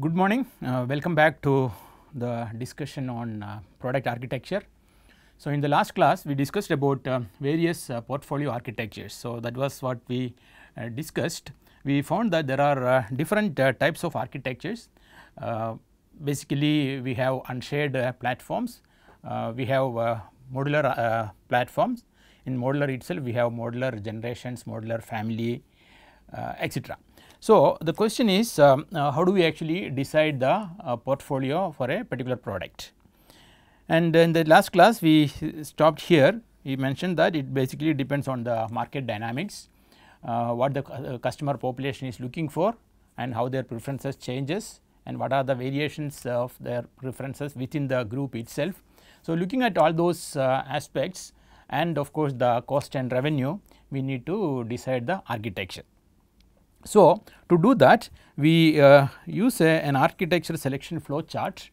Good morning, uh, welcome back to the discussion on uh, product architecture. So, in the last class we discussed about uh, various uh, portfolio architectures. So, that was what we uh, discussed. We found that there are uh, different types of architectures. basically we have unshared platforms, we have modular platforms, in modular itself we have modular generations, modular family etc. So, the question is um, uh, how do we actually decide the uh, portfolio for a particular product and in the last class we stopped here we mentioned that it basically depends on the market dynamics, uh, what the uh, customer population is looking for and how their preferences changes and what are the variations of their preferences within the group itself. So, looking at all those uh, aspects and of course, the cost and revenue we need to decide the architecture. So, to do that we uh, use a, an architecture selection flow chart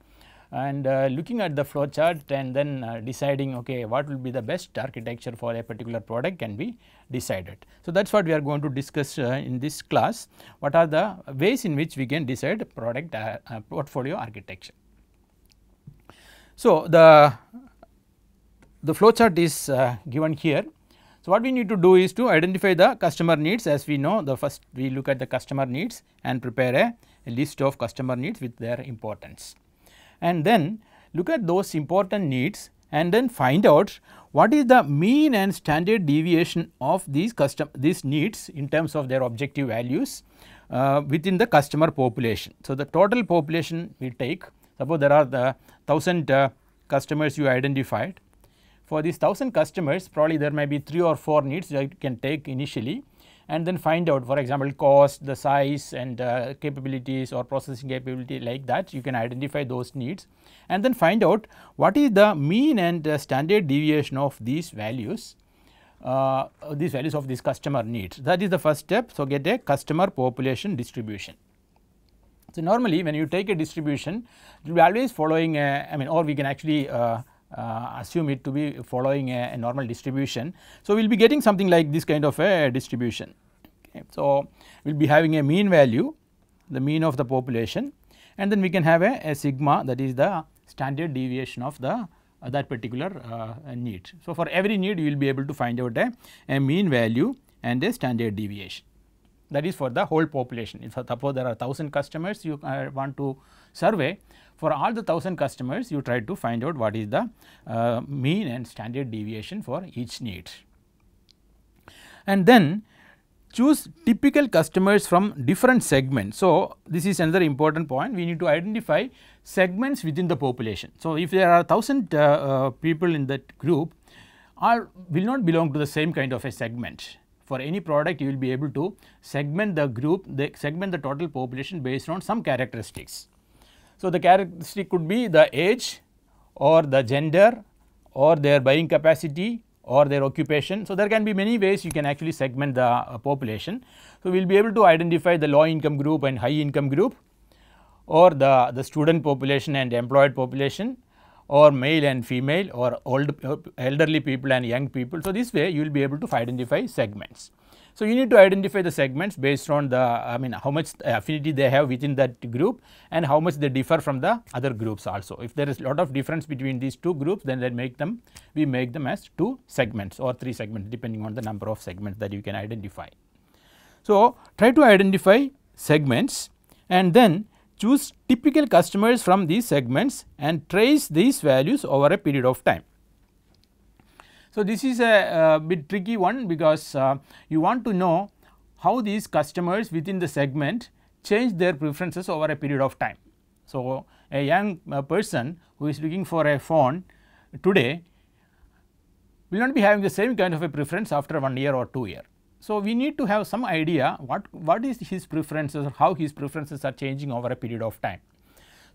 and uh, looking at the flow chart and then uh, deciding okay what will be the best architecture for a particular product can be decided. So, that is what we are going to discuss uh, in this class what are the ways in which we can decide product uh, uh, portfolio architecture. So, the, the flow chart is given here so, what we need to do is to identify the customer needs as we know the first we look at the customer needs and prepare a, a list of customer needs with their importance. And then look at those important needs and then find out what is the mean and standard deviation of these custom these needs in terms of their objective values uh, within the customer population. So, the total population we take suppose there are the 1000 uh, customers you identified for these 1000 customers probably there may be 3 or 4 needs that you can take initially and then find out for example cost, the size and uh, capabilities or processing capability like that you can identify those needs and then find out what is the mean and uh, standard deviation of these values, uh, these values of these customer needs that is the first step. So, get a customer population distribution. So, normally when you take a distribution you will always following a, I mean or we can actually uh, uh, assume it to be following a, a, normal distribution. So, we will be getting something like this kind of a distribution. Okay. So, we will be having a mean value, the mean of the population and then we can have a, a sigma that is the standard deviation of the uh, that particular uh, need. So, for every need you will be able to find out a, a mean value and a standard deviation that is for the whole population. If suppose there are 1000 customers you uh, want to survey, for all the 1000 customers you try to find out what is the uh, mean and standard deviation for each need. And then choose typical customers from different segments. So, this is another important point we need to identify segments within the population. So, if there are 1000 uh, uh, people in that group are will not belong to the same kind of a segment for any product you will be able to segment the group, the segment the total population based on some characteristics. So, the characteristic could be the age or the gender or their buying capacity or their occupation. So, there can be many ways you can actually segment the uh, population. So, we will be able to identify the low income group and high income group or the, the student population and employed population or male and female or old uh, elderly people and young people. So, this way you will be able to identify segments. So, you need to identify the segments based on the I mean how much affinity they have within that group and how much they differ from the other groups also. If there is lot of difference between these two groups then make them we make them as two segments or three segments depending on the number of segments that you can identify. So, try to identify segments and then choose typical customers from these segments and trace these values over a period of time. So, this is a, bit tricky one because uh, you want to know how these customers within the segment change their preferences over a period of time. So, a young uh, person who is looking for a phone today will not be having the same kind of a preference after 1 year or 2 year. So, we need to have some idea what, what is his preferences or how his preferences are changing over a period of time.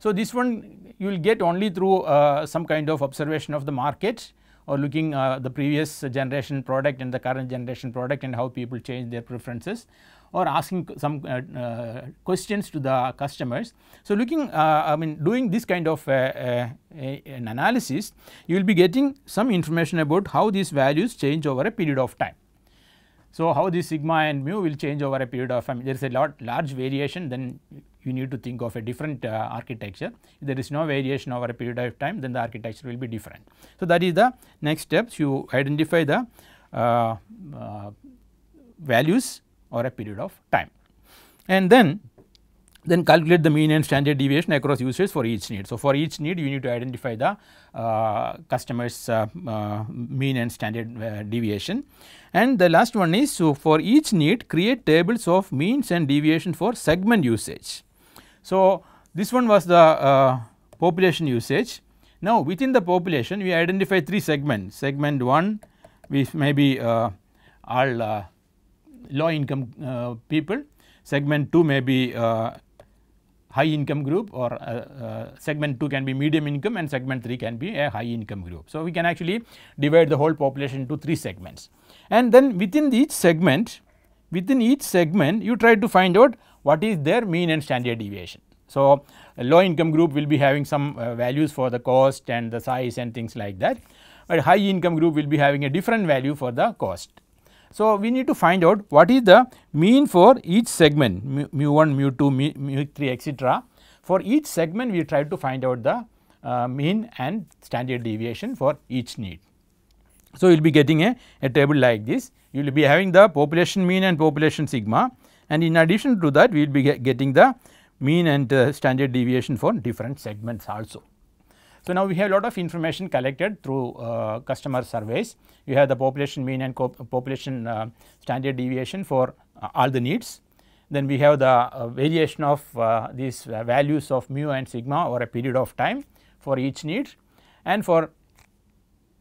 So, this one you will get only through uh, some kind of observation of the market or looking uh, the previous generation product and the current generation product and how people change their preferences or asking some uh, uh, questions to the customers. So, looking uh, I mean doing this kind of uh, uh, an analysis you will be getting some information about how these values change over a period of time. So, how this sigma and mu will change over a period of time there is a lot large variation then you need to think of a different uh, architecture. If there is no variation over a period of time, then the architecture will be different. So, that is the next steps you identify the uh, uh, values or a period of time and then then calculate the mean and standard deviation across users for each need. So, for each need you need to identify the uh, customer's uh, uh, mean and standard uh, deviation. And the last one is so for each need create tables of means and deviation for segment usage. So, this one was the uh, population usage. Now, within the population we identify three segments, segment 1 which may be uh, all uh, low income uh, people, segment 2 may be uh, high income group or uh, segment 2 can be medium income and segment 3 can be a high income group. So, we can actually divide the whole population into three segments and then within each segment, within each segment you try to find out what is their mean and standard deviation. So, low income group will be having some uh, values for the cost and the size and things like that, but high income group will be having a different value for the cost. So, we need to find out what is the mean for each segment mu, mu 1, mu 2, mu, mu 3 etc. For each segment we try to find out the uh, mean and standard deviation for each need. So, you will be getting a, a table like this, you will be having the population mean and population sigma, and in addition to that we will be get getting the mean and uh, standard deviation for different segments also. So, now we have a lot of information collected through uh, customer surveys. You have the population mean and population uh, standard deviation for uh, all the needs. Then we have the uh, variation of uh, these values of mu and sigma over a period of time for each need and for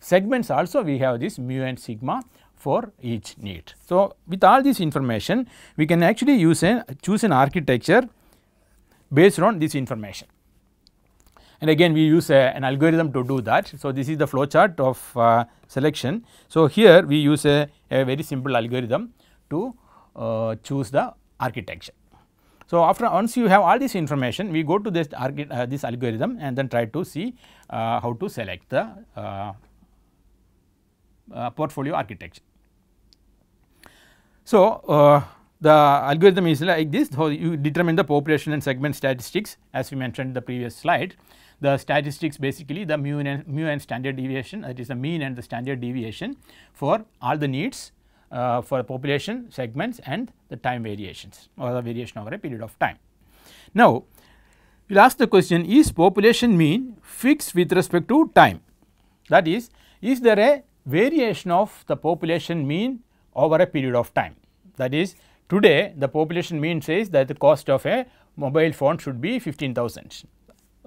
segments also we have this mu and sigma for each need. So, with all this information we can actually use a choose an architecture based on this information. And again we use a, an algorithm to do that. So, this is the flow chart of uh, selection. So, here we use a, a very simple algorithm to uh, choose the architecture. So, after once you have all this information we go to this, uh, this algorithm and then try to see uh, how to select the uh, uh, portfolio architecture. So, uh, the algorithm is like this how you determine the population and segment statistics as we mentioned in the previous slide. The statistics basically the mu and, mu and standard deviation that is the mean and the standard deviation for all the needs uh, for population segments and the time variations or the variation over a period of time. Now, we will ask the question is population mean fixed with respect to time that is is there a variation of the population mean over a period of time. That is today the population mean says that the cost of a mobile phone should be 15,000.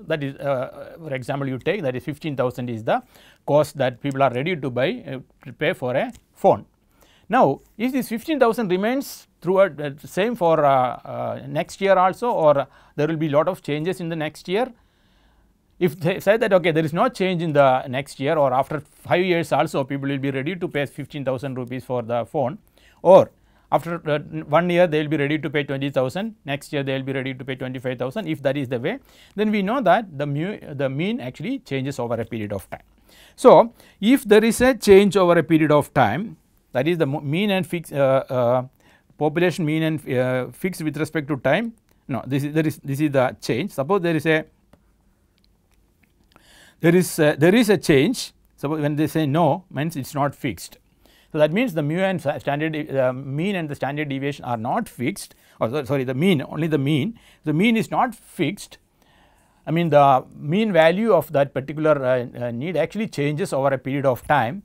That is uh, for example, you take that is 15,000 is the cost that people are ready to buy uh, to pay for a phone. Now, if this 15,000 remains throughout uh, same for uh, uh, next year also or there will be lot of changes in the next year if they say that okay there is no change in the next year or after 5 years also people will be ready to pay 15000 rupees for the phone or after uh, one year they will be ready to pay 20000 next year they will be ready to pay 25000 if that is the way then we know that the mu the mean actually changes over a period of time so if there is a change over a period of time that is the mean and fixed uh, uh, population mean and uh, fixed with respect to time no this is there is this is the change suppose there is a there is a, there is a change. So, when they say no means it is not fixed. So, that means the mu and standard uh, mean and the standard deviation are not fixed or oh, sorry the mean only the mean. The mean is not fixed I mean the mean value of that particular uh, uh, need actually changes over a period of time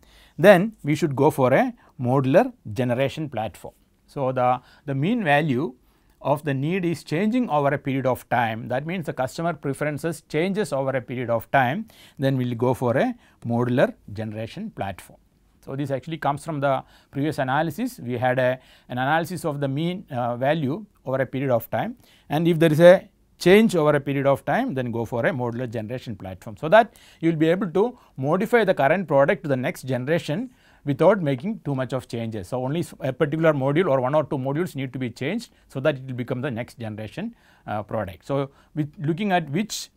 then we should go for a modular generation platform. So, the, the mean value of the need is changing over a period of time. That means, the customer preferences changes over a period of time, then we will go for a modular generation platform. So, this actually comes from the previous analysis. We had a, an analysis of the mean uh, value over a period of time and if there is a change over a period of time then go for a modular generation platform. So, that you will be able to modify the current product to the next generation without making too much of changes. So, only a particular module or one or two modules need to be changed so that it will become the next generation uh, product. So, with looking at which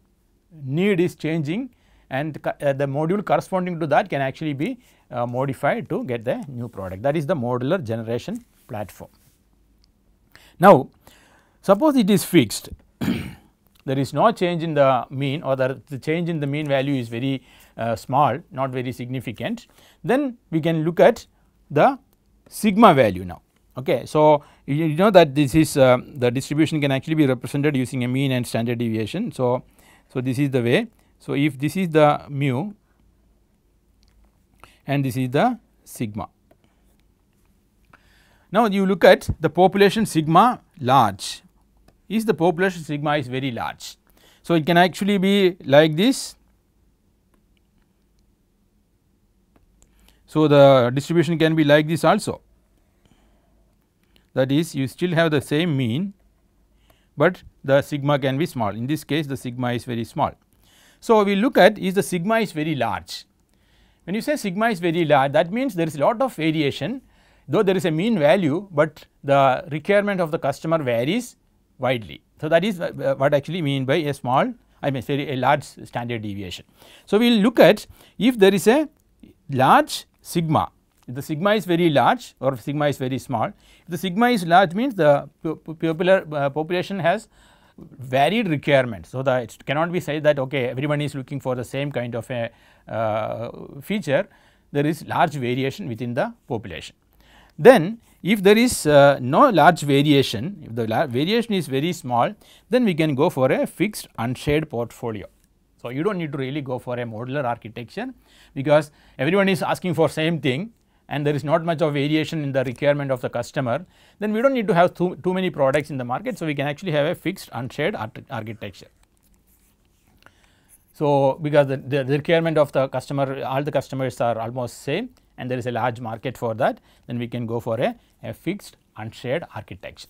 need is changing and uh, the module corresponding to that can actually be uh, modified to get the new product that is the modular generation platform. Now, suppose it is fixed there is no change in the mean or the, the change in the mean value is very uh, small not very significant. Then we can look at the sigma value now. Okay. So, you, you know that this is uh, the distribution can actually be represented using a mean and standard deviation. So, so this is the way. So, if this is the mu and this is the sigma. Now, you look at the population sigma large is the population sigma is very large. So, it can actually be like this So, the distribution can be like this also that is you still have the same mean, but the sigma can be small in this case the sigma is very small. So, we look at is the sigma is very large. When you say sigma is very large that means there is a lot of variation though there is a mean value, but the requirement of the customer varies widely. So, that is uh, uh, what actually mean by a small I mean very a large standard deviation. So, we will look at if there is a large sigma. If the sigma is very large or sigma is very small, if the sigma is large means the popular uh, population has varied requirements. So, the it cannot be said that okay everyone is looking for the same kind of a uh, feature, there is large variation within the population. Then if there is uh, no large variation, if the variation is very small, then we can go for a fixed unshared portfolio. So, you do not need to really go for a modular architecture because everyone is asking for same thing and there is not much of variation in the requirement of the customer, then we do not need to have too, too many products in the market. So, we can actually have a fixed unshared architecture. So, because the, the, the requirement of the customer, all the customers are almost same and there is a large market for that, then we can go for a, a fixed unshared architecture.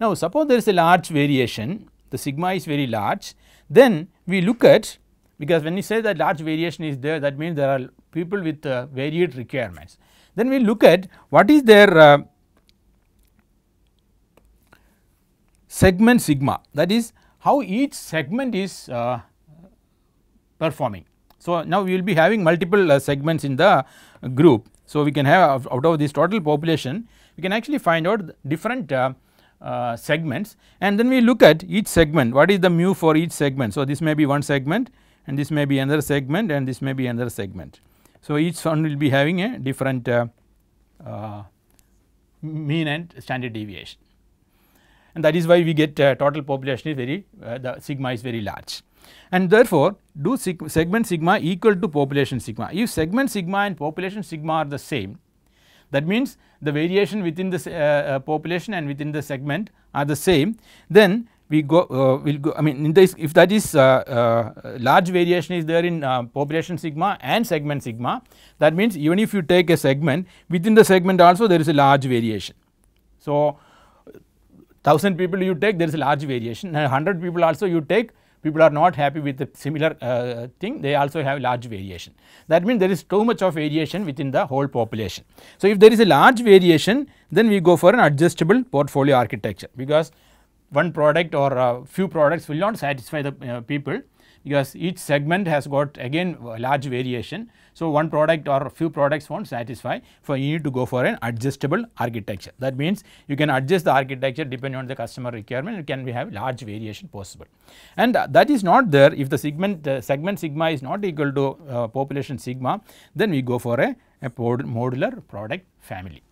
Now, suppose there is a large variation, the sigma is very large, then we look at because when you say that large variation is there that means there are people with uh, varied requirements. Then we look at what is their uh, segment sigma that is how each segment is uh, performing. So, now we will be having multiple uh, segments in the group. So, we can have out of this total population we can actually find out different uh, uh, segments and then we look at each segment what is the mu for each segment. So, this may be one segment and this may be another segment and this may be another segment. So, each one will be having a different uh, uh, mean and standard deviation and that is why we get uh, total population is very uh, the sigma is very large. And therefore, do sig segment sigma equal to population sigma. If segment sigma and population sigma are the same that means the variation within the uh, uh, population and within the segment are the same then we go uh, will go I mean this, if that is uh, uh, large variation is there in uh, population sigma and segment sigma that means even if you take a segment within the segment also there is a large variation. So, 1000 people you take there is a large variation and 100 people also you take people are not happy with the similar uh, thing they also have large variation. That means there is too much of variation within the whole population. So, if there is a large variation then we go for an adjustable portfolio architecture because one product or few products will not satisfy the uh, people because each segment has got again large variation. So, one product or few products won't satisfy for you need to go for an adjustable architecture. That means, you can adjust the architecture depending on the customer requirement it can have large variation possible. And uh, that is not there if the segment uh, segment sigma is not equal to uh, population sigma then we go for a, a modular product family.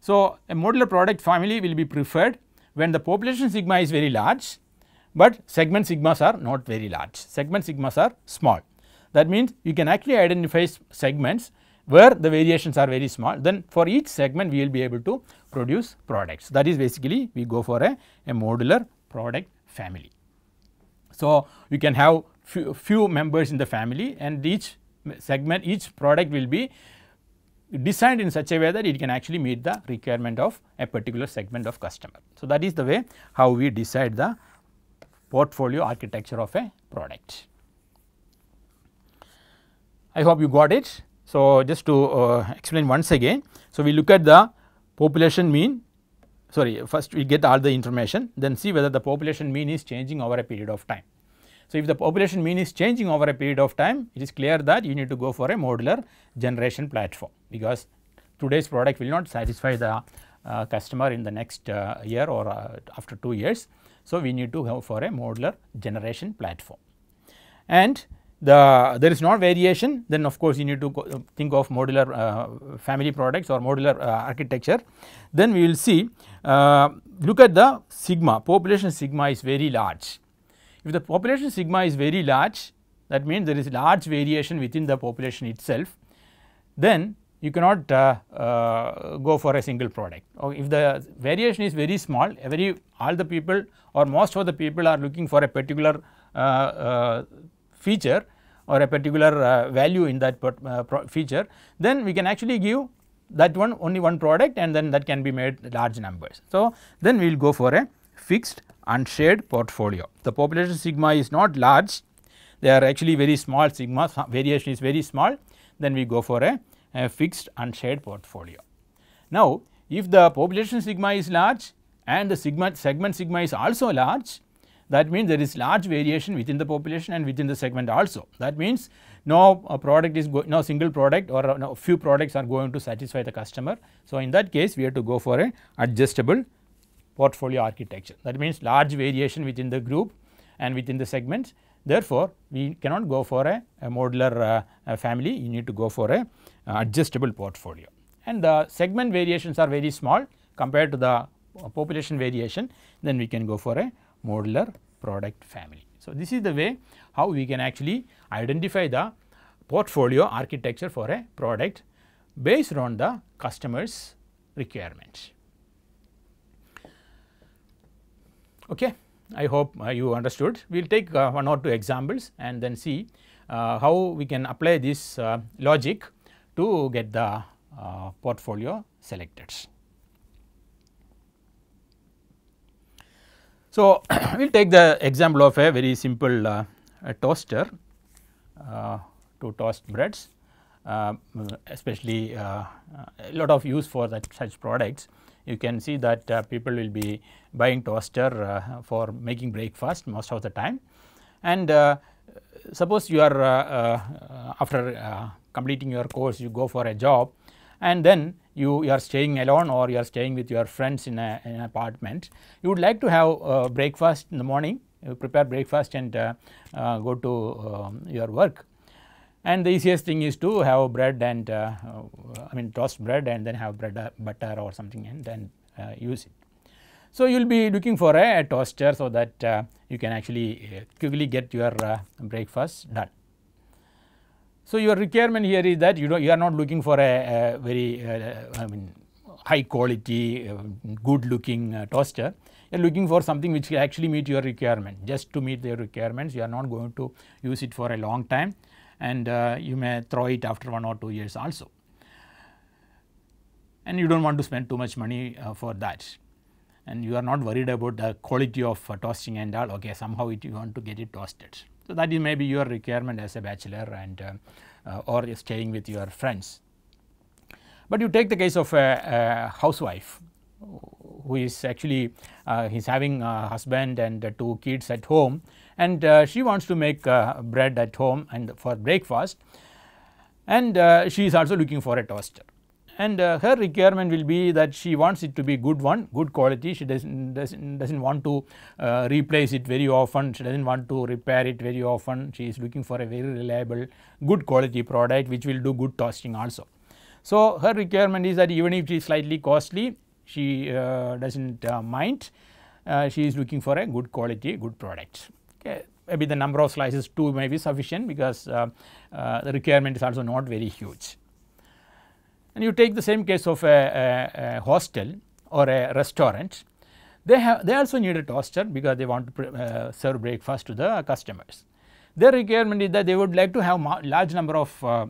So, a modular product family will be preferred when the population sigma is very large, but segment sigmas are not very large, segment sigmas are small. That means, you can actually identify segments where the variations are very small then for each segment we will be able to produce products that is basically we go for a, a modular product family. So, you can have few, few members in the family and each segment each product will be designed in such a way that it can actually meet the requirement of a particular segment of customer. So, that is the way how we decide the portfolio architecture of a product. I hope you got it. So, just to uh, explain once again. So, we look at the population mean sorry first we get all the information then see whether the population mean is changing over a period of time. So, if the population mean is changing over a period of time, it is clear that you need to go for a modular generation platform because today's product will not satisfy the uh, customer in the next uh, year or uh, after 2 years. So, we need to go for a modular generation platform. And the there is no variation then of course, you need to go, think of modular uh, family products or modular uh, architecture. Then we will see uh, look at the sigma population sigma is very large if the population sigma is very large that means there is large variation within the population itself then you cannot uh, uh, go for a single product or oh, if the variation is very small every all the people or most of the people are looking for a particular uh, uh feature or a particular uh, value in that uh, feature then we can actually give that one only one product and then that can be made large numbers. So, then we will go for a fixed unshared portfolio. The population sigma is not large, they are actually very small sigma, variation is very small, then we go for a, a fixed unshared portfolio. Now, if the population sigma is large and the sigma, segment sigma is also large, that means there is large variation within the population and within the segment also. That means no product is no single product or no few products are going to satisfy the customer. So, in that case we have to go for a adjustable portfolio architecture. That means large variation within the group and within the segments. Therefore, we cannot go for a, a modular uh, family, you need to go for a uh, adjustable portfolio. And the segment variations are very small compared to the uh, population variation, then we can go for a modular product family. So, this is the way how we can actually identify the portfolio architecture for a product based on the customer's requirements. Okay. I hope uh, you understood. We will take uh, one or two examples and then see uh, how we can apply this uh, logic to get the uh, portfolio selected. So, we will take the example of a very simple uh, a toaster to toast breads especially a lot of use for that such products you can see that uh, people will be buying toaster uh, for making breakfast most of the time. And uh, suppose you are uh, after completing your course you go for a job and then you, you, are staying alone or you are staying with your friends in, a, in an apartment. You would like to have breakfast in the morning you prepare breakfast and uh, uh, go to uh, your work and the easiest thing is to have bread and uh, uh I mean toast bread and then have bread uh, butter or something and then uh, use it. So, you will be looking for a, a toaster so that uh, you can actually uh, quickly get your breakfast done. So, your requirement here is that you know you are not looking for a, a very I mean high quality good looking toaster you are looking for something which actually meet your requirement just to meet their requirements you are not going to use it for a long time and uh, you may throw it after 1 or 2 years also and you do not want to spend too much money uh, for that and you are not worried about the quality of uh, toasting and all okay somehow it, you want to get it toasted. So, that is maybe your requirement as a bachelor and uh, uh, or staying with your friends. But you take the case of a, a housewife who is actually uh, he's having a husband and uh, two kids at home and uh, she wants to make uh, bread at home and for breakfast and uh, she is also looking for a toaster and uh, her requirement will be that she wants it to be good one good quality she does not does not want to uh, replace it very often she does not want to repair it very often she is looking for a very reliable good quality product which will do good toasting also. So, her requirement is that even if she is slightly costly she uh, does not mind she is looking for a good quality good product maybe the number of slices 2 may be sufficient because uh, uh, the requirement is also not very huge. And you take the same case of a, a, a hostel or a restaurant, they have they also need a toaster because they want to uh, serve breakfast to the customers. Their requirement is that they would like to have large number of uh,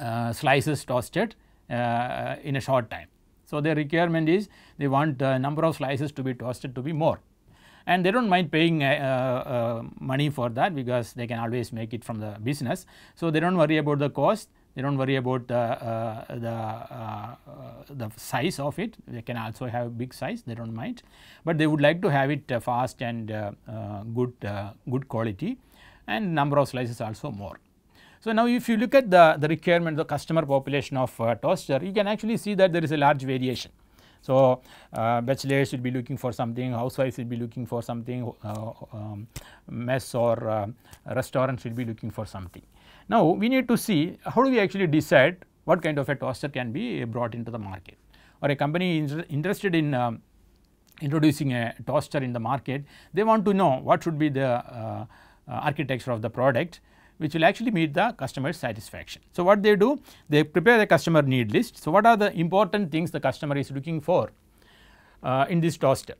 uh, slices toasted uh, in a short time. So, their requirement is they want the number of slices to be toasted to be more and they do not mind paying uh, uh, money for that because they can always make it from the business. So, they do not worry about the cost, they do not worry about the, uh, the, uh, the size of it, they can also have big size, they do not mind, but they would like to have it uh, fast and good, good quality and number of slices also more. So, now if you look at the, the requirement the customer population of uh, toaster you can actually see that there is a large variation. So, uh, bachelors should be looking for something, housewives should be looking for something, uh, um, mess or uh, restaurant should be looking for something. Now, we need to see how do we actually decide what kind of a toaster can be brought into the market or a company inter interested in um, introducing a toaster in the market, they want to know what should be the uh, uh, architecture of the product which will actually meet the customer satisfaction. So, what they do? They prepare the customer need list. So, what are the important things the customer is looking for uh, in this toaster?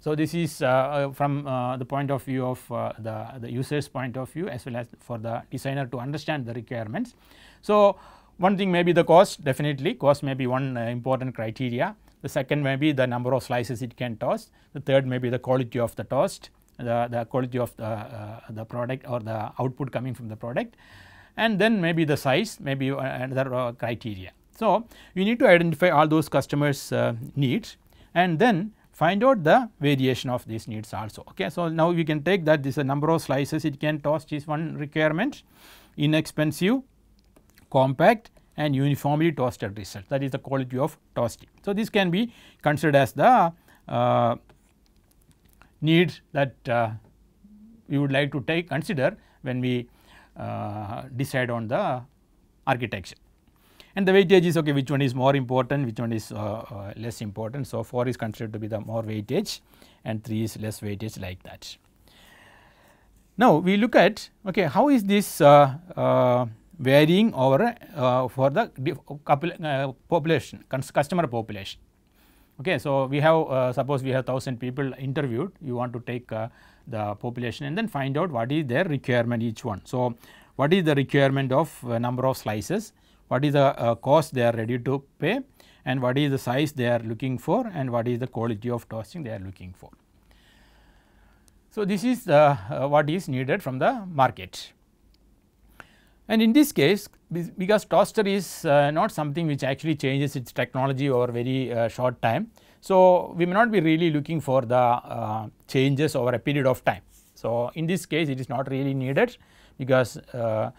So, this is uh, uh, from uh, the point of view of uh, the, the user's point of view as well as for the designer to understand the requirements. So, one thing may be the cost definitely cost may be one uh, important criteria. The second may be the number of slices it can toast. The third may be the quality of the toast the, the quality of the, uh, the product or the output coming from the product and then maybe the size maybe uh, another uh, criteria. So, you need to identify all those customers needs and then find out the variation of these needs also okay. So, now we can take that this is a number of slices it can toast is one requirement inexpensive compact and uniformly toasted result that is the quality of toasting. So, this can be considered as the uh, needs that we uh, would like to take consider when we uh, decide on the architecture. And the weightage is okay which one is more important, which one is uh, less important. So, 4 is considered to be the more weightage and 3 is less weightage like that. Now, we look at okay, how is this uh, uh, varying over uh, for the population customer population. Okay, so we have uh, suppose we have 1000 people interviewed, you want to take uh, the population and then find out what is their requirement each one. So, what is the requirement of uh, number of slices, what is the uh, cost they are ready to pay and what is the size they are looking for and what is the quality of toasting they are looking for. So, this is the, uh, uh, what is needed from the market. And in this case because toaster is uh, not something which actually changes its technology over very uh, short time. So, we may not be really looking for the uh, changes over a period of time. So, in this case it is not really needed because uh,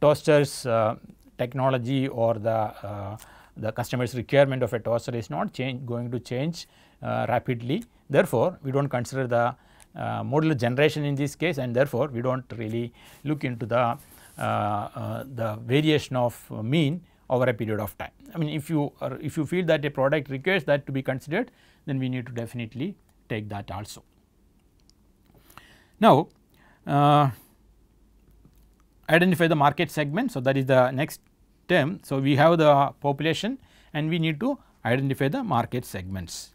toasters uh, technology or the, uh, the customer's requirement of a toaster is not change, going to change rapidly. Therefore, we do not consider the modular generation in this case and therefore, we do not really look into the uh, uh, the variation of mean over a period of time. I mean if you if you feel that a product requires that to be considered then we need to definitely take that also. Now uh, identify the market segment so that is the next term. So we have the population and we need to identify the market segments.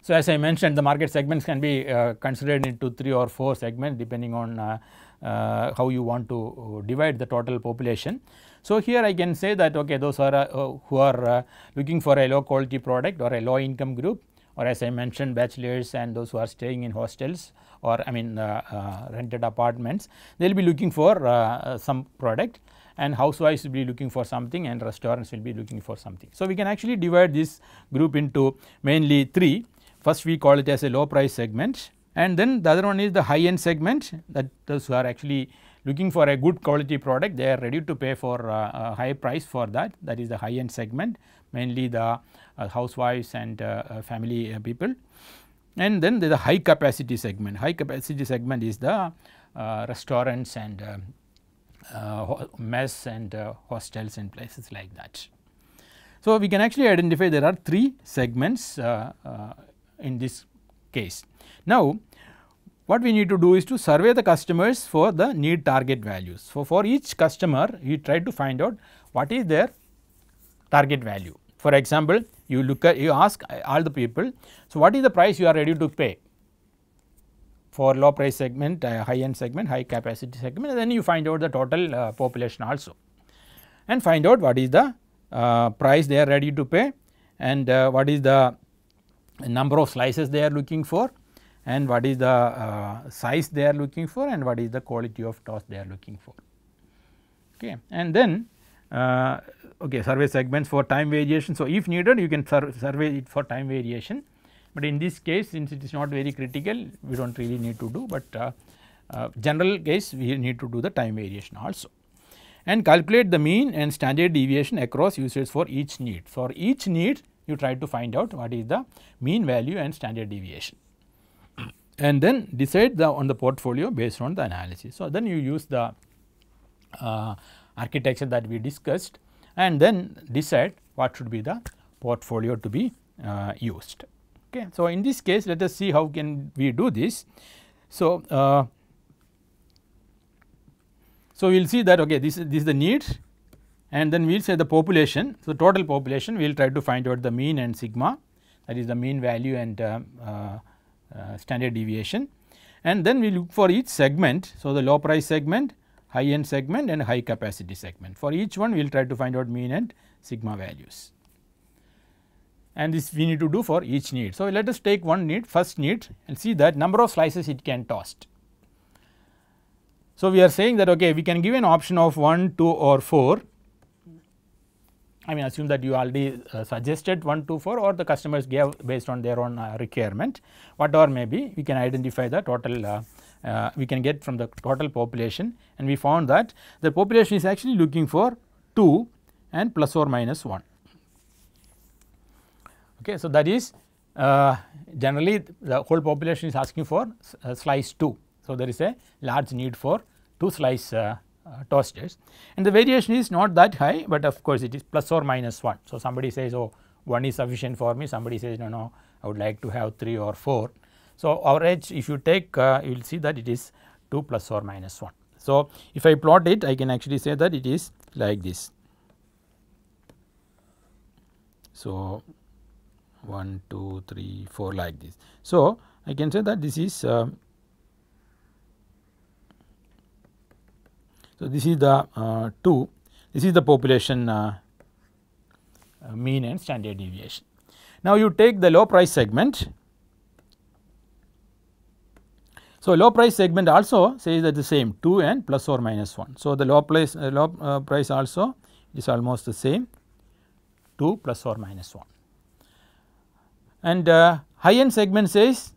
So as I mentioned the market segments can be uh, considered into 3 or 4 segments depending on uh, uh, how you want to uh, divide the total population. So, here I can say that okay those are uh, who are looking for a low quality product or a low income group or as I mentioned bachelors and those who are staying in hostels or I mean uh, uh, rented apartments they will be looking for uh, some product and housewives will be looking for something and restaurants will be looking for something. So, we can actually divide this group into mainly three first we call it as a low price segment and then the other one is the high end segment that those who are actually looking for a good quality product they are ready to pay for uh, a high price for that that is the high end segment mainly the uh, housewives and uh, uh family uh, people and then there is a high capacity segment high capacity segment is the uh, restaurants and um, mess and hostels and places like that. So, we can actually identify there are three segments in this case. Now, what we need to do is to survey the customers for the need target values. So, for each customer you try to find out what is their target value. For example, you look at you ask all the people, so what is the price you are ready to pay for low price segment, uh, high end segment, high capacity segment and then you find out the total uh, population also and find out what is the uh, price they are ready to pay and uh, what is the number of slices they are looking for and what is the uh, size they are looking for and what is the quality of toss they are looking for. Okay. And then uh, okay survey segments for time variation. So, if needed you can sur survey it for time variation, but in this case since it is not very critical we do not really need to do, but uh, uh, general case we need to do the time variation also. And calculate the mean and standard deviation across usage for each need. For each need you try to find out what is the mean value and standard deviation and then decide the on the portfolio based on the analysis. So, then you use the uh, architecture that we discussed and then decide what should be the portfolio to be uh, used. Okay. So, in this case let us see how can we do this. So, uh, so we will see that okay this is this is the need and then we will say the population. So, total population we will try to find out the mean and sigma that is the mean value and uh, uh, uh, standard deviation and then we look for each segment. So, the low price segment, high end segment and high capacity segment. For each one we will try to find out mean and sigma values and this we need to do for each need. So, let us take one need first need and see that number of slices it can toss. So, we are saying that okay we can give an option of 1, 2 or 4 I mean assume that you already uh, suggested 1, 2, 4 or the customers gave based on their own uh, requirement whatever may be we can identify the total uh, uh we can get from the total population and we found that the population is actually looking for 2 and plus or minus 1. Okay, so that is uh, generally the whole population is asking for uh, slice 2. So, there is a large need for 2 slice uh, toasters and the variation is not that high but of course it is plus or minus 1. So somebody says oh 1 is sufficient for me somebody says no no I would like to have 3 or 4. So average if you take uh, you will see that it is 2 plus or minus 1. So if I plot it I can actually say that it is like this. So 1 2 3 4 like this. So I can say that this is uh, So, this is the uh, 2, this is the population uh, uh, mean and standard deviation. Now, you take the low price segment. So, low price segment also says that the same 2 and plus or minus 1. So, the low price, uh, low uh, price also is almost the same 2 plus or minus 1. And uh, high end segment says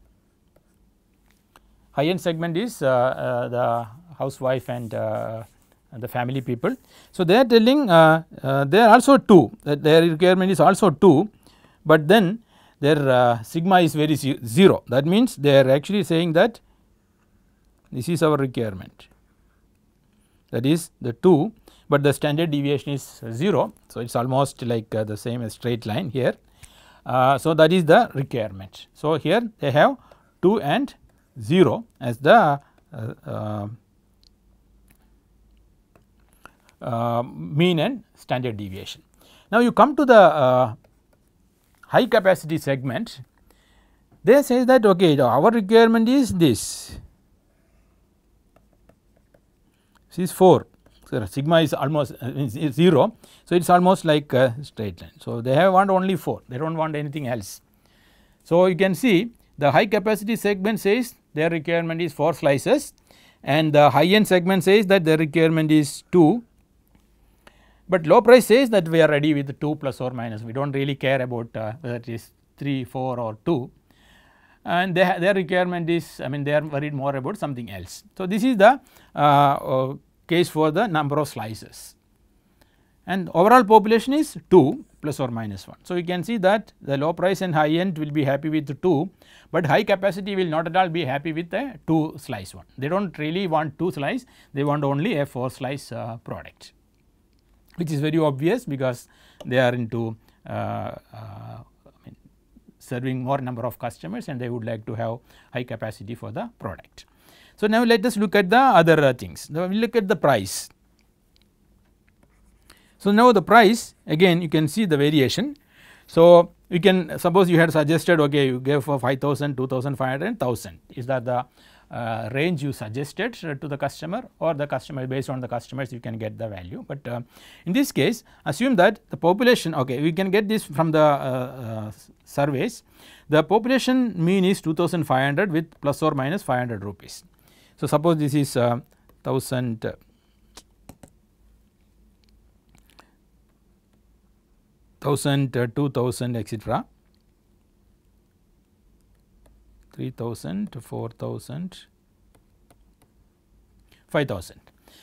high end segment is the housewife uh, and the family people. So they are telling uh, uh, they are also 2 their requirement is also 2 but then their uh, sigma is very 0 that means they are actually saying that this is our requirement that is the 2 but the standard deviation is 0. So it is almost like uh, the same as straight line here. Uh, so that is the requirement. So here they have 2 and 0 as the uh, mean and standard deviation. Now you come to the uh, high capacity segment they say that okay our requirement is this this is 4 so sigma is almost uh, is 0 so it is almost like a straight line so they have want only 4 they do not want anything else. So you can see the high capacity segment says their requirement is 4 slices and the high end segment says that their requirement is 2 but low price says that we are ready with 2 plus or minus, we do not really care about uh, whether it is 3, 4 or 2 and they, their requirement is I mean they are worried more about something else. So, this is the uh, uh, case for the number of slices and overall population is 2 plus or minus 1. So, you can see that the low price and high end will be happy with 2, but high capacity will not at all be happy with a 2 slice one. They do not really want 2 slice, they want only a 4 slice uh, product which is very obvious because they are into uh, uh, I mean serving more number of customers and they would like to have high capacity for the product. So, now let us look at the other uh, things. Now, we look at the price. So, now the price again you can see the variation. So, you can suppose you had suggested okay you gave for 5000, 2500 1000 is that the uh, range you suggested uh, to the customer or the customer based on the customers you can get the value. But uh, in this case assume that the population okay we can get this from the uh, uh surveys the population mean is 2500 with plus or minus 500 rupees. So, suppose this is 1000 uh, 1000 2000 etc 3000 to 4000 5000.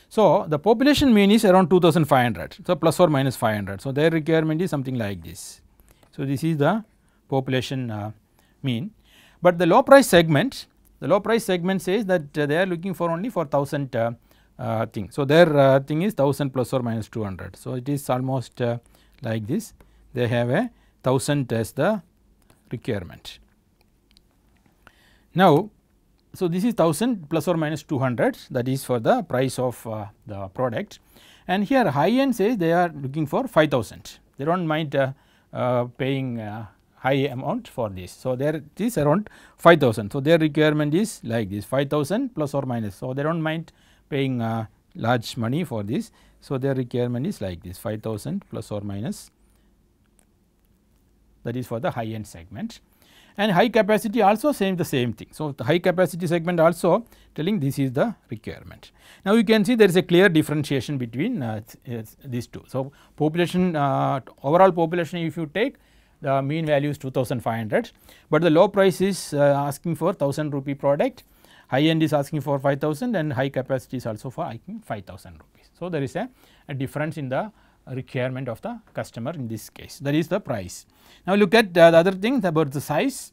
So, the population mean is around 2500. So, plus or minus 500. So, their requirement is something like this. So, this is the population uh, mean, but the low price segment the low price segment says that uh, they are looking for only for 1000 uh, uh, thing. So, their uh, thing is 1000 plus or minus 200. So, it is almost uh, like this they have a 1000 as the requirement. Now, so this is 1000 plus or minus 200 that is for the price of uh, the product and here high end says they are looking for 5000 they do not mind uh, uh, paying uh, high amount for this. So, there this around 5000 so their requirement is like this 5000 plus or minus so they do not mind paying uh, large money for this. So, their requirement is like this 5000 plus or minus that is for the high end segment and high capacity also same the same thing. So, the high capacity segment also telling this is the requirement. Now, you can see there is a clear differentiation between uh, uh these two. So, population uh, overall population if you take the mean value is 2500, but the low price is uh, asking for 1000 rupee product, high end is asking for 5000 and high capacity is also for 5000 rupees. So, there is a, a difference in the requirement of the customer in this case that is the price. Now look at uh, the other thing about the size.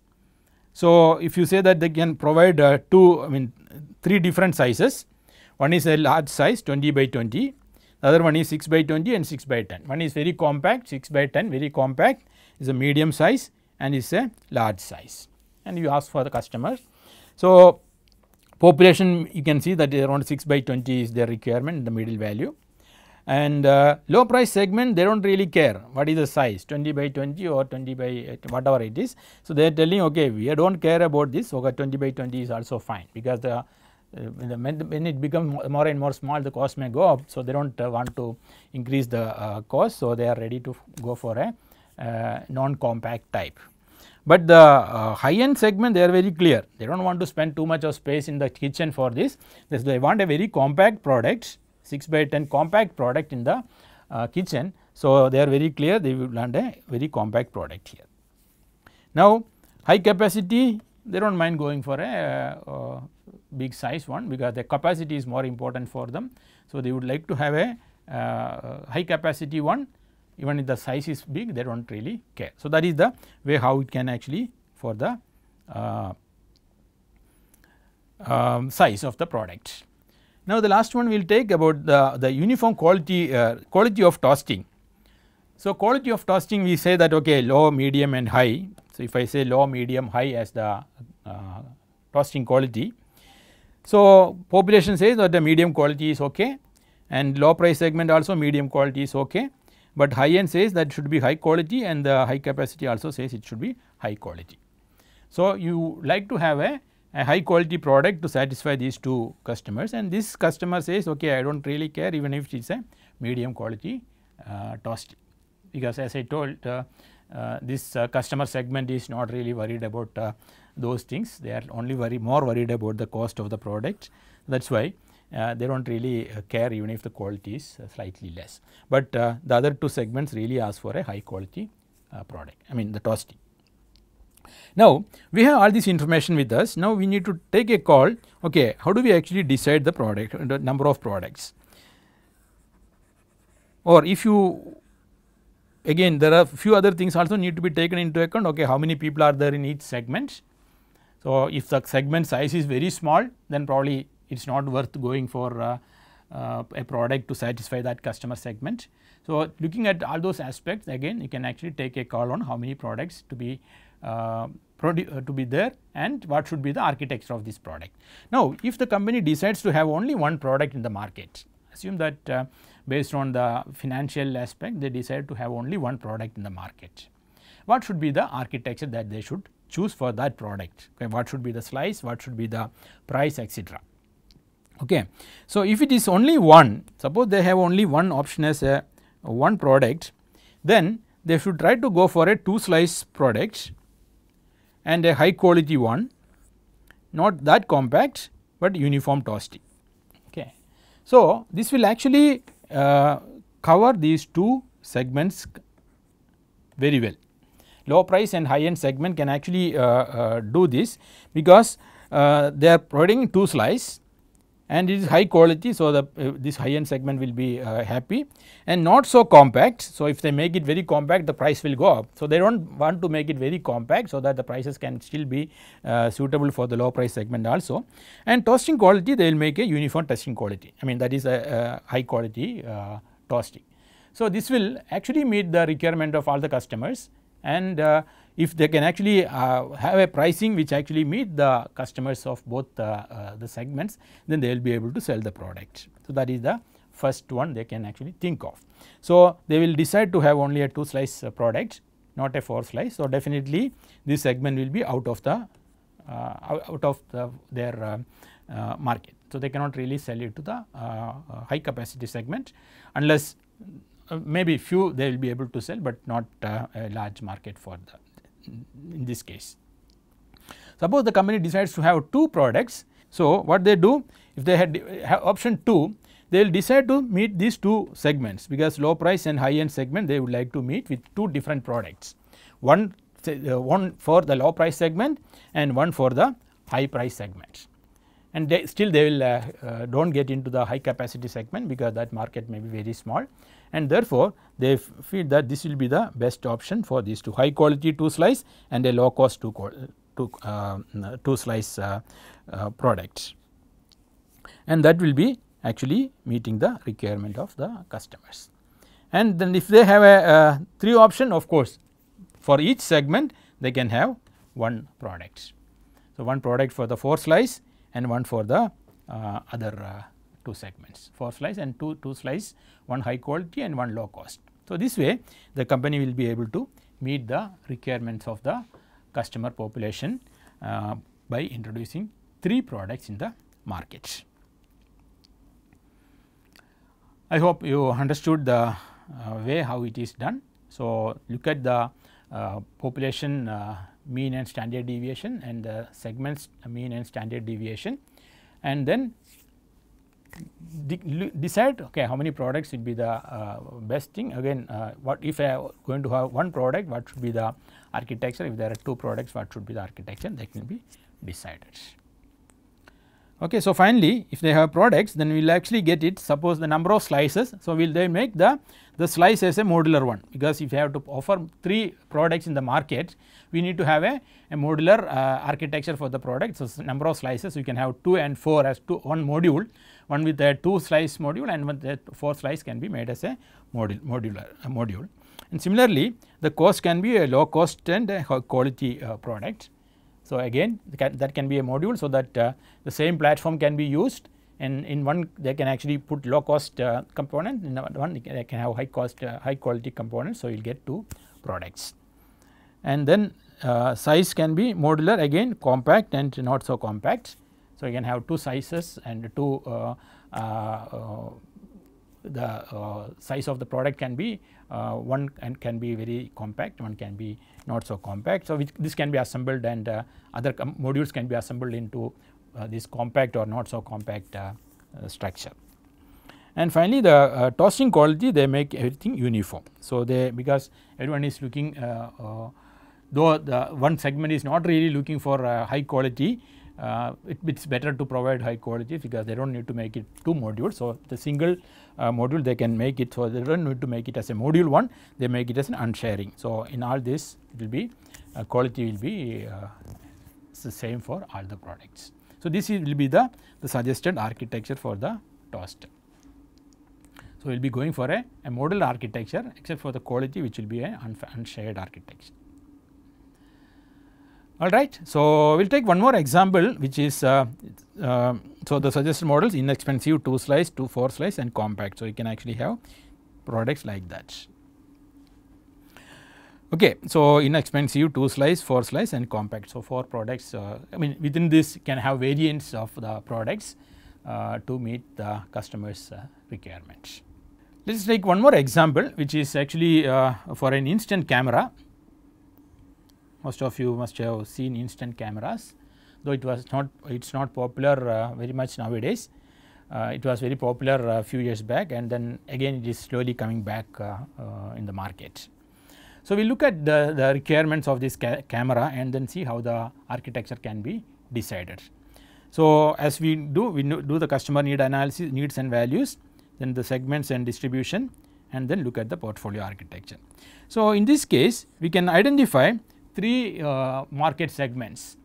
So if you say that they can provide uh, two I mean three different sizes one is a large size 20 by 20 the other one is 6 by 20 and 6 by 10 one is very compact 6 by 10 very compact is a medium size and is a large size and you ask for the customers. So population you can see that around 6 by 20 is their requirement the middle value and uh, low price segment they do not really care what is the size 20 by 20 or 20 by whatever it is. So, they are telling okay we do not care about this Okay, 20 by 20 is also fine because the, uh, when it becomes more and more small the cost may go up. So, they do not uh, want to increase the uh, cost so they are ready to go for a uh, non compact type. But the uh, high end segment they are very clear they do not want to spend too much of space in the kitchen for this, this they want a very compact product 6 by 10 compact product in the uh, kitchen. So, they are very clear they will land a very compact product here. Now, high capacity they do not mind going for a uh, big size one because the capacity is more important for them. So, they would like to have a uh, high capacity one even if the size is big they do not really care. So, that is the way how it can actually for the uh, um, size of the product. Now the last one we will take about the, the uniform quality, uh, quality of toasting. So quality of toasting we say that okay low, medium and high. So if I say low, medium, high as the uh, toasting quality. So population says that the medium quality is okay and low price segment also medium quality is okay but high end says that should be high quality and the high capacity also says it should be high quality. So you like to have a a high quality product to satisfy these two customers and this customer says okay I do not really care even if it is a medium quality uh, toast because as I told uh, uh, this uh, customer segment is not really worried about uh, those things they are only worry more worried about the cost of the product that is why uh, they do not really care even if the quality is slightly less. But the other two segments really ask for a high quality product I mean the toasting. Now we have all this information with us now we need to take a call okay how do we actually decide the product the number of products or if you again there are few other things also need to be taken into account okay how many people are there in each segment. So if the segment size is very small then probably it is not worth going for uh, uh, a product to satisfy that customer segment. So looking at all those aspects again you can actually take a call on how many products to be uh, uh, to be there and what should be the architecture of this product. Now, if the company decides to have only one product in the market, assume that uh, based on the financial aspect they decide to have only one product in the market. What should be the architecture that they should choose for that product, okay, what should be the slice, what should be the price etc. Okay. So, if it is only one, suppose they have only one option as a one product, then they should try to go for a two slice product and a high quality one not that compact but uniform torsion. okay. So, this will actually uh, cover these two segments very well. Low price and high end segment can actually uh, uh, do this because uh, they are providing two slices and it is high quality. So, the uh, this high end segment will be uh, happy and not so compact. So, if they make it very compact the price will go up. So, they do not want to make it very compact so that the prices can still be uh, suitable for the low price segment also and toasting quality they will make a uniform toasting quality I mean that is a, uh, a uh, high quality uh, toasting. So, this will actually meet the requirement of all the customers and if they can actually uh, have a pricing which actually meet the customers of both uh, uh the segments then they will be able to sell the product. So, that is the first one they can actually think of. So, they will decide to have only a 2 slice uh, product not a 4 slice. So, definitely this segment will be out of the uh, out of the, their market. So, they cannot really sell it to the high capacity segment unless uh, maybe few they will be able to sell, but not uh, a large market for the in this case. Suppose the company decides to have two products. So, what they do if they had option 2 they will decide to meet these two segments because low price and high end segment they would like to meet with two different products. One, uh, one for the low price segment and one for the high price segment, and they still they will uh, uh, do not get into the high capacity segment because that market may be very small and therefore, they feel that this will be the best option for these two high quality 2 slice and a low cost 2, two, uh, 2 slice uh, uh, product and that will be actually meeting the requirement of the customers. And then if they have a uh, 3 option of course, for each segment they can have one product. So, one product for the 4 slice and one for the uh, other uh, two segments 4 slice and 2 2 slice one high quality and one low cost. So, this way the company will be able to meet the requirements of the customer population uh, by introducing 3 products in the market. I hope you understood the uh, way how it is done. So, look at the uh, population uh, mean and standard deviation and the segments mean and standard deviation and then de decide okay how many products should be the uh, best thing again uh, what if I am going to have one product what should be the architecture if there are two products what should be the architecture that can be decided. Okay. So, finally, if they have products then we will actually get it suppose the number of slices. So, we will then make the, the slice as a modular one because if you have to offer 3 products in the market we need to have a, a modular uh, architecture for the product. So, number of slices you can have 2 and 4 as two, one module one with a 2 slice module and one that 4 slice can be made as a module, modular a uh, module. And similarly, the cost can be a low cost and a quality uh, product. So, again can, that can be a module so that uh, the same platform can be used and in one they can actually put low cost uh, component in one they can have high cost uh, high quality components. So, you will get two products and then uh, size can be modular again compact and not so compact. So, you can have two sizes and two uh, uh, the size of the product can be uh, one and can be very compact, one can be not so compact. So, this can be assembled and uh, other modules can be assembled into uh, this compact or not so compact uh, structure. And finally, the uh, tossing quality they make everything uniform. So, they because everyone is looking uh, though the one segment is not really looking for high quality it is better to provide high quality because they do not need to make it two modules. So, the single uh, module they can make it so they do not need to make it as a module 1 they make it as an unsharing. So in all this it will be uh, quality will be uh, the same for all the products. So this will be the, the suggested architecture for the toaster. So we will be going for a, a modal architecture except for the quality which will be an unshared architecture alright. So, we will take one more example which is uh, uh, so the suggested models inexpensive 2 slice, 2 4 slice and compact. So, you can actually have products like that. Okay, so inexpensive 2 slice, 4 slice and compact. So, 4 products uh, I mean within this can have variants of the products uh, to meet the customers uh, requirements. Let us take one more example which is actually uh, for an instant camera most of you must have seen instant cameras though it was not it is not popular uh, very much nowadays. Uh, it was very popular a few years back and then again it is slowly coming back uh, uh, in the market. So, we look at the, the requirements of this ca camera and then see how the architecture can be decided. So, as we do we do the customer need analysis needs and values then the segments and distribution and then look at the portfolio architecture. So, in this case we can identify three uh, market segments.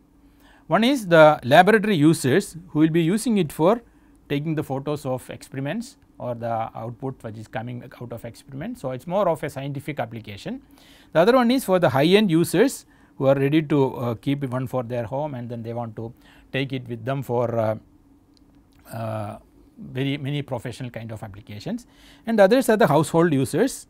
One is the laboratory users who will be using it for taking the photos of experiments or the output which is coming out of experiment. So, it is more of a scientific application. The other one is for the high end users who are ready to uh, keep one for their home and then they want to take it with them for uh, uh, very many professional kind of applications and others are the household users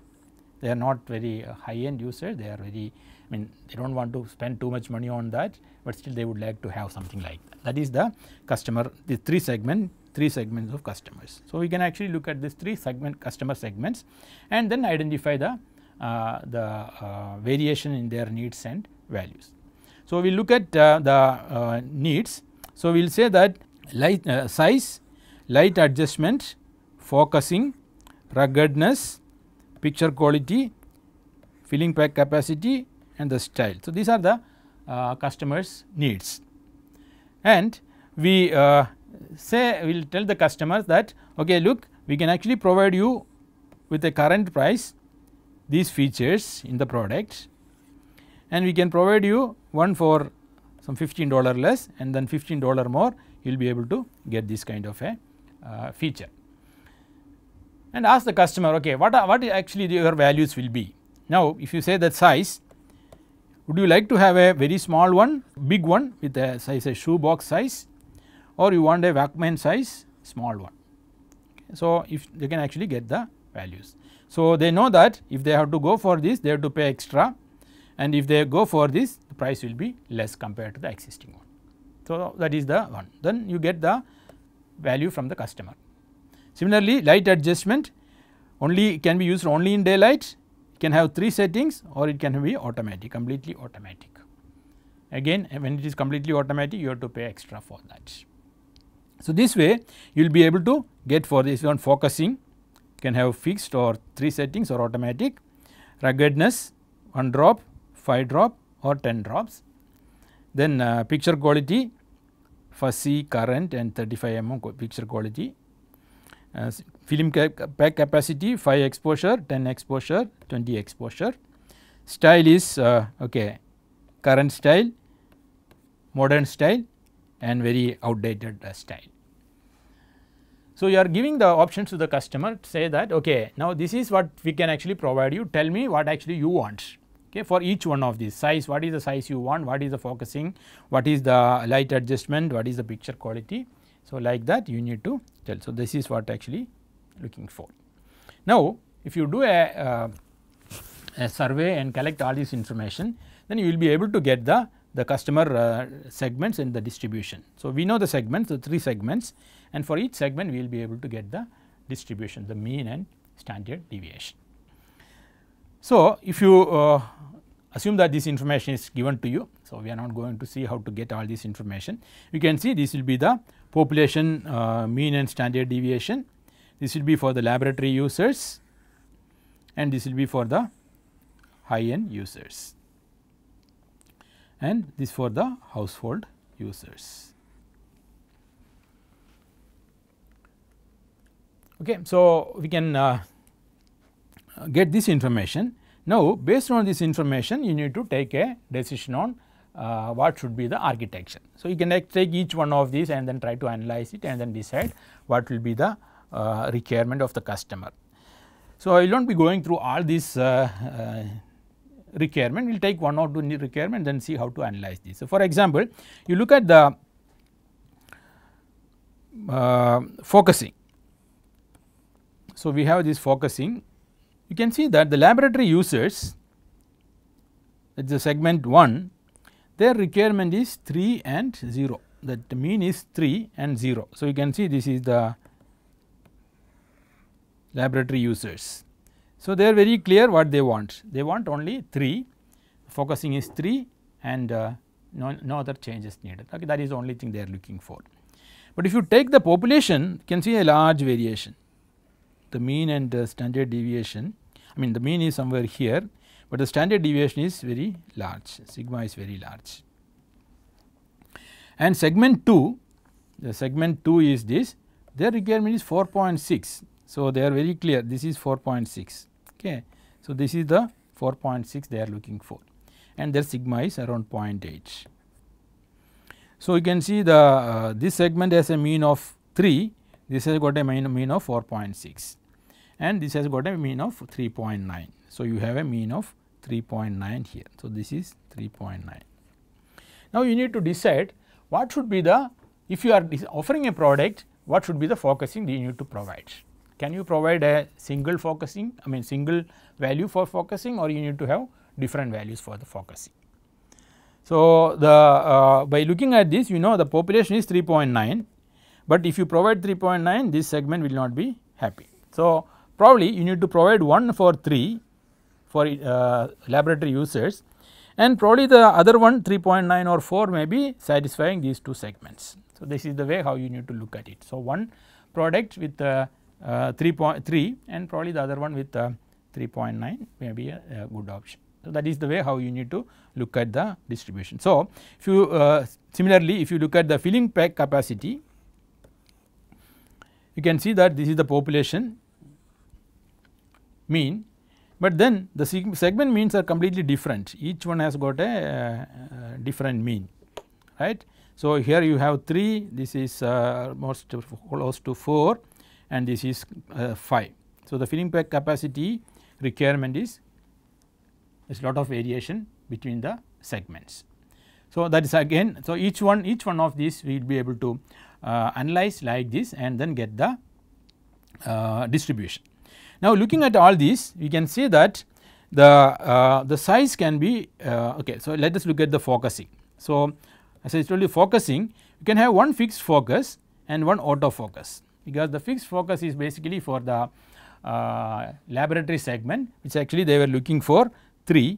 they are not very uh, high end users they are very I mean they do not want to spend too much money on that but still they would like to have something like that. That is the customer the 3 segment 3 segments of customers. So, we can actually look at these 3 segment customer segments and then identify the uh, the uh, variation in their needs and values. So, we look at uh, the uh, needs. So, we will say that light uh, size, light adjustment, focusing, ruggedness, picture quality, filling pack capacity and the style. So, these are the uh, customers needs and we uh, say we will tell the customers that okay look we can actually provide you with a current price these features in the product and we can provide you one for some 15 dollar less and then 15 dollar more you will be able to get this kind of a uh, feature and ask the customer okay what are, what actually your values will be. Now if you say that size would you like to have a very small one big one with a size a shoe box size or you want a vacuum size small one. So if they can actually get the values. So they know that if they have to go for this they have to pay extra and if they go for this the price will be less compared to the existing one. So that is the one then you get the value from the customer. Similarly, light adjustment only can be used only in daylight, can have 3 settings or it can be automatic, completely automatic. Again, when it is completely automatic, you have to pay extra for that. So, this way you will be able to get for this one focusing, can have fixed or 3 settings or automatic, ruggedness 1 drop, 5 drop or 10 drops. Then uh, picture quality, fuzzy, current and 35 mm picture quality uh, film pack capacity 5 exposure, 10 exposure, 20 exposure. Style is uh, okay, current style, modern style and very outdated uh, style. So, you are giving the options to the customer to say that okay now this is what we can actually provide you tell me what actually you want okay for each one of these size what is the size you want what is the focusing what is the light adjustment what is the picture quality. So, like that you need to so, this is what actually looking for. Now, if you do a, uh, a survey and collect all this information then you will be able to get the, the customer uh, segments and the distribution. So, we know the segments the 3 segments and for each segment we will be able to get the distribution the mean and standard deviation. So, if you uh, assume that this information is given to you. So, we are not going to see how to get all this information. You can see this will be the population uh, mean and standard deviation. This will be for the laboratory users and this will be for the high end users and this for the household users. Okay, so, we can uh, get this information. Now, based on this information you need to take a decision on uh, what should be the architecture. So, you can take each one of these and then try to analyze it and then decide what will be the uh, requirement of the customer. So, I will not be going through all these uh, uh requirement, we will take one or two requirement then see how to analyze this. So, for example, you look at the uh, focusing. So, we have this focusing, you can see that the laboratory users it's the segment 1 their requirement is 3 and 0 that mean is 3 and 0. So, you can see this is the laboratory users. So, they are very clear what they want they want only 3 focusing is 3 and uh, no, no other changes needed okay that is the only thing they are looking for. But if you take the population you can see a large variation the mean and the standard deviation I mean the mean is somewhere here but the standard deviation is very large, sigma is very large. And segment 2, the segment 2 is this, their requirement is 4.6. So, they are very clear this is 4.6, okay. So, this is the 4.6 they are looking for and their sigma is around 0.8. So, you can see the uh, this segment has a mean of 3, this has got a mean, mean of 4.6 and this has got a mean of 3.9. So, you have a mean of 3.9 here. So, this is 3.9. Now, you need to decide what should be the if you are offering a product what should be the focusing you need to provide. Can you provide a single focusing I mean single value for focusing or you need to have different values for the focusing. So, the uh, by looking at this you know the population is 3.9 but if you provide 3.9 this segment will not be happy. So, Probably you need to provide one for 3 for uh, laboratory users and probably the other one 3.9 or 4 may be satisfying these two segments. So, this is the way how you need to look at it. So, one product with uh, uh, 3.3 and probably the other one with uh, 3.9 may be a, a, good option. So, that is the way how you need to look at the distribution. So, if you uh, similarly if you look at the filling pack capacity you can see that this is the population mean, but then the segment means are completely different each one has got a uh, different mean right. So, here you have 3 this is uh, almost close to 4 and this is uh, 5. So, the filling pack capacity requirement is is lot of variation between the segments. So, that is again so each one each one of these we will be able to uh, analyze like this and then get the uh, distribution. Now, looking at all these we can see that the, uh, the size can be uh, okay. So, let us look at the focusing. So, as I told you focusing you can have one fixed focus and one autofocus because the fixed focus is basically for the uh, laboratory segment which actually they were looking for 3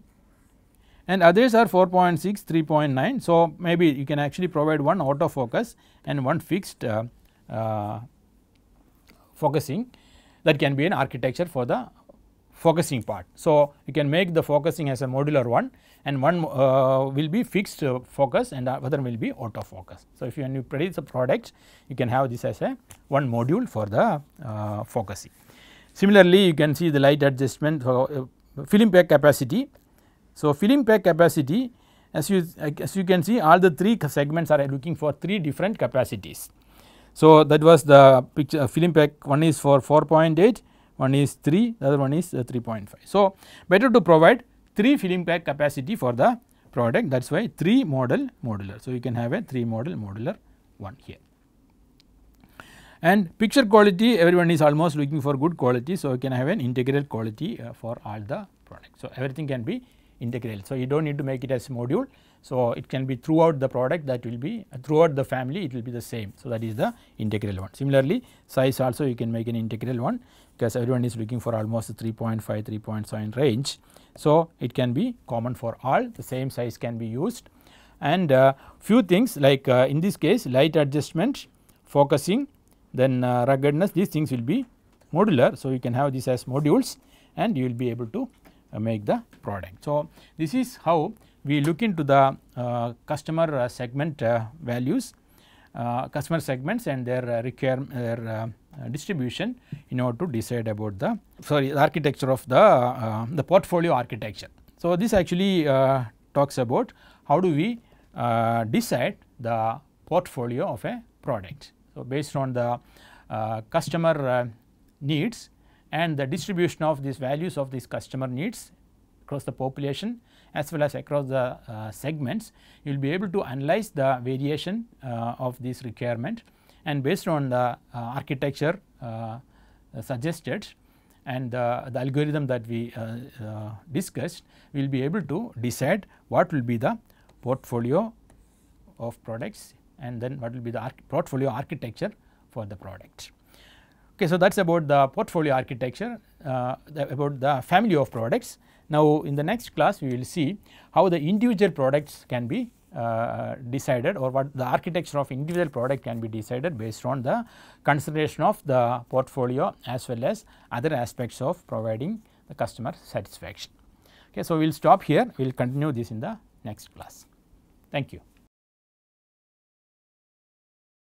and others are 4.6, 3.9. So, maybe you can actually provide one autofocus and one fixed uh, uh, focusing that can be an architecture for the focusing part. So, you can make the focusing as a modular one and one uh, will be fixed uh, focus and other will be auto focus. So, if you, when you produce a product you can have this as a one module for the uh, focusing. Similarly, you can see the light adjustment for uh, film pack capacity. So, film pack capacity as you as you can see all the three segments are looking for three different capacities. So that was the picture, uh, film pack one is for 4.8, one is 3, the other one is uh, 3.5. So better to provide 3 film pack capacity for the product that is why 3 model modular. So you can have a 3 model modular one here. And picture quality everyone is almost looking for good quality. So you can have an integral quality uh, for all the products. So everything can be integral. So you do not need to make it as module so, it can be throughout the product that will be uh, throughout the family it will be the same. So, that is the integral one. Similarly, size also you can make an integral one because everyone is looking for almost 3.5, 3.7 range. So, it can be common for all the same size can be used and uh, few things like uh, in this case light adjustment, focusing then uh, ruggedness these things will be modular. So, you can have this as modules and you will be able to uh, make the product. So, this is how we look into the uh, customer uh, segment uh, values, uh, customer segments and their require their distribution in order to decide about the sorry the architecture of the the portfolio architecture. So this actually talks about how do we decide the portfolio of a product. So based on the customer needs and the distribution of these values of these customer needs across the population as well as across the uh, segments, you will be able to analyze the variation uh, of this requirement and based on the uh, architecture uh, suggested and the, the algorithm that we uh, discussed, we will be able to decide what will be the portfolio of products and then what will be the arch portfolio architecture for the product. Okay, so that is about the portfolio architecture, uh, the, about the family of products. Now, in the next class we will see how the individual products can be uh, decided or what the architecture of individual product can be decided based on the consideration of the portfolio as well as other aspects of providing the customer satisfaction. Okay, so, we will stop here, we will continue this in the next class. Thank you.